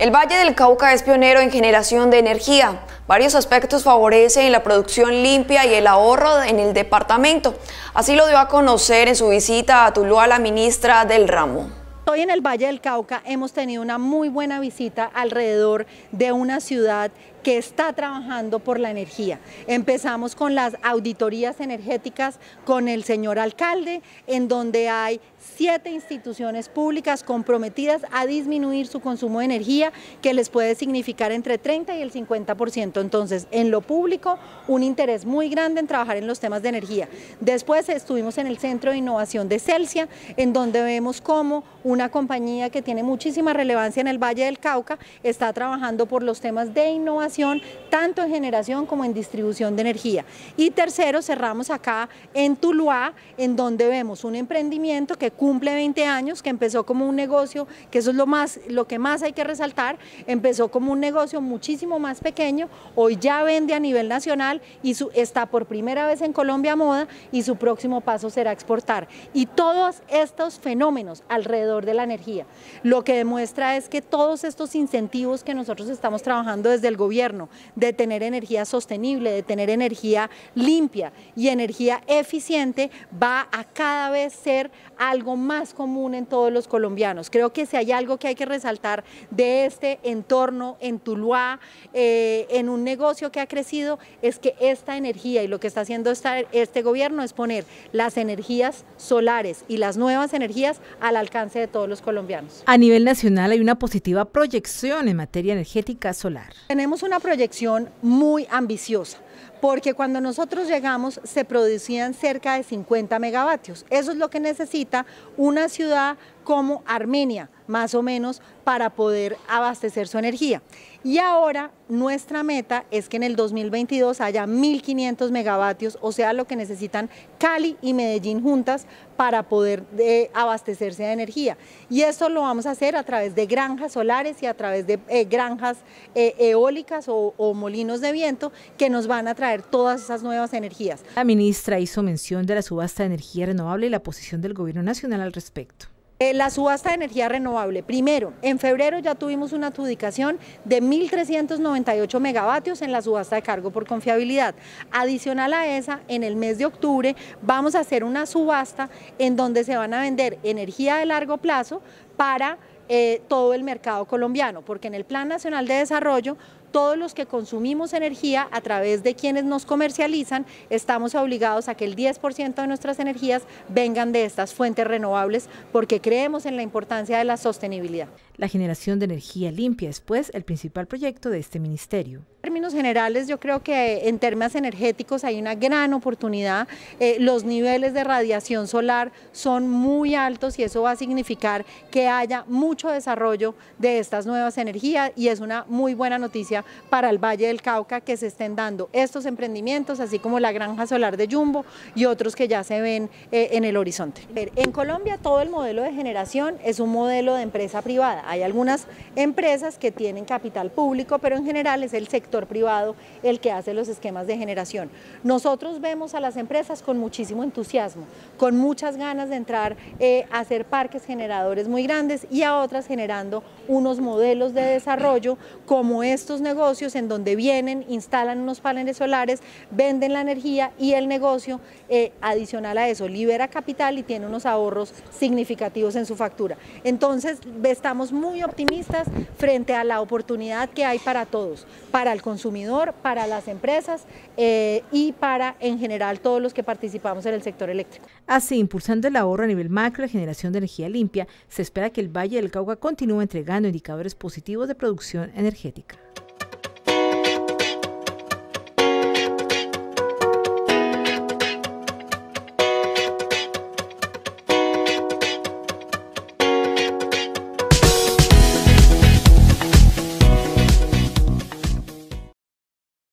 El Valle del Cauca es pionero en generación de energía. Varios aspectos favorecen la producción limpia y el ahorro en el departamento. Así lo dio a conocer en su visita a Tuluá la ministra del ramo. Hoy en el Valle del Cauca hemos tenido una muy buena visita alrededor de una ciudad que está trabajando por la energía. Empezamos con las auditorías energéticas con el señor alcalde, en donde hay siete instituciones públicas comprometidas a disminuir su consumo de energía, que les puede significar entre 30 y el 50%. Entonces, en lo público, un interés muy grande en trabajar en los temas de energía. Después estuvimos en el Centro de Innovación de Celsia, en donde vemos cómo una una compañía que tiene muchísima relevancia en el Valle del Cauca, está trabajando por los temas de innovación, tanto en generación como en distribución de energía. Y tercero, cerramos acá en Tuluá, en donde vemos un emprendimiento que cumple 20 años, que empezó como un negocio, que eso es lo, más, lo que más hay que resaltar, empezó como un negocio muchísimo más pequeño, hoy ya vende a nivel nacional y su, está por primera vez en Colombia Moda y su próximo paso será exportar. Y todos estos fenómenos alrededor de la energía, lo que demuestra es que todos estos incentivos que nosotros estamos trabajando desde el gobierno, de tener energía sostenible, de tener energía limpia y energía eficiente, va a cada vez ser algo más común en todos los colombianos. Creo que si hay algo que hay que resaltar de este entorno en Tuluá, eh, en un negocio que ha crecido, es que esta energía y lo que está haciendo este gobierno es poner las energías solares y las nuevas energías al alcance de todos los colombianos. A nivel nacional hay una positiva proyección en materia energética solar. Tenemos una proyección muy ambiciosa porque cuando nosotros llegamos se producían cerca de 50 megavatios. Eso es lo que necesita una ciudad como Armenia más o menos para poder abastecer su energía. Y ahora nuestra meta es que en el 2022 haya 1.500 megavatios, o sea, lo que necesitan Cali y Medellín juntas para poder eh, abastecerse de energía. Y eso lo vamos a hacer a través de granjas solares y a través de eh, granjas eh, eólicas o molinos de viento que nos van a traer todas esas nuevas energías. La ministra hizo mención de la subasta de energía renovable y la posición del Gobierno Nacional al respecto. Eh, la subasta de energía renovable. Primero, en febrero ya tuvimos una adjudicación de 1.398 megavatios en la subasta de cargo por confiabilidad. Adicional a esa, en el mes de octubre vamos a hacer una subasta en donde se van a vender energía de largo plazo, para eh, todo el mercado colombiano, porque en el Plan Nacional de Desarrollo todos los que consumimos energía a través de quienes nos comercializan, estamos obligados a que el 10% de nuestras energías vengan de estas fuentes renovables porque creemos en la importancia de la sostenibilidad. La generación de energía limpia es pues el principal proyecto de este ministerio. En términos generales, yo creo que en términos energéticos hay una gran oportunidad. Eh, los niveles de radiación solar son muy altos y eso va a significar que haya mucho desarrollo de estas nuevas energías y es una muy buena noticia para el Valle del Cauca que se estén dando estos emprendimientos, así como la granja solar de Jumbo y otros que ya se ven eh, en el horizonte. En Colombia todo el modelo de generación es un modelo de empresa privada. Hay algunas empresas que tienen capital público, pero en general es el sector privado el que hace los esquemas de generación. Nosotros vemos a las empresas con muchísimo entusiasmo, con muchas ganas de entrar eh, a hacer parques generadores muy grandes y a otras generando unos modelos de desarrollo como estos negocios en donde vienen, instalan unos paneles solares, venden la energía y el negocio eh, adicional a eso libera capital y tiene unos ahorros significativos en su factura. Entonces estamos muy optimistas frente a la oportunidad que hay para todos, para consumidor, para las empresas eh, y para en general todos los que participamos en el sector eléctrico. Así, impulsando el ahorro a nivel macro y generación de energía limpia, se espera que el Valle del Cauca continúe entregando indicadores positivos de producción energética.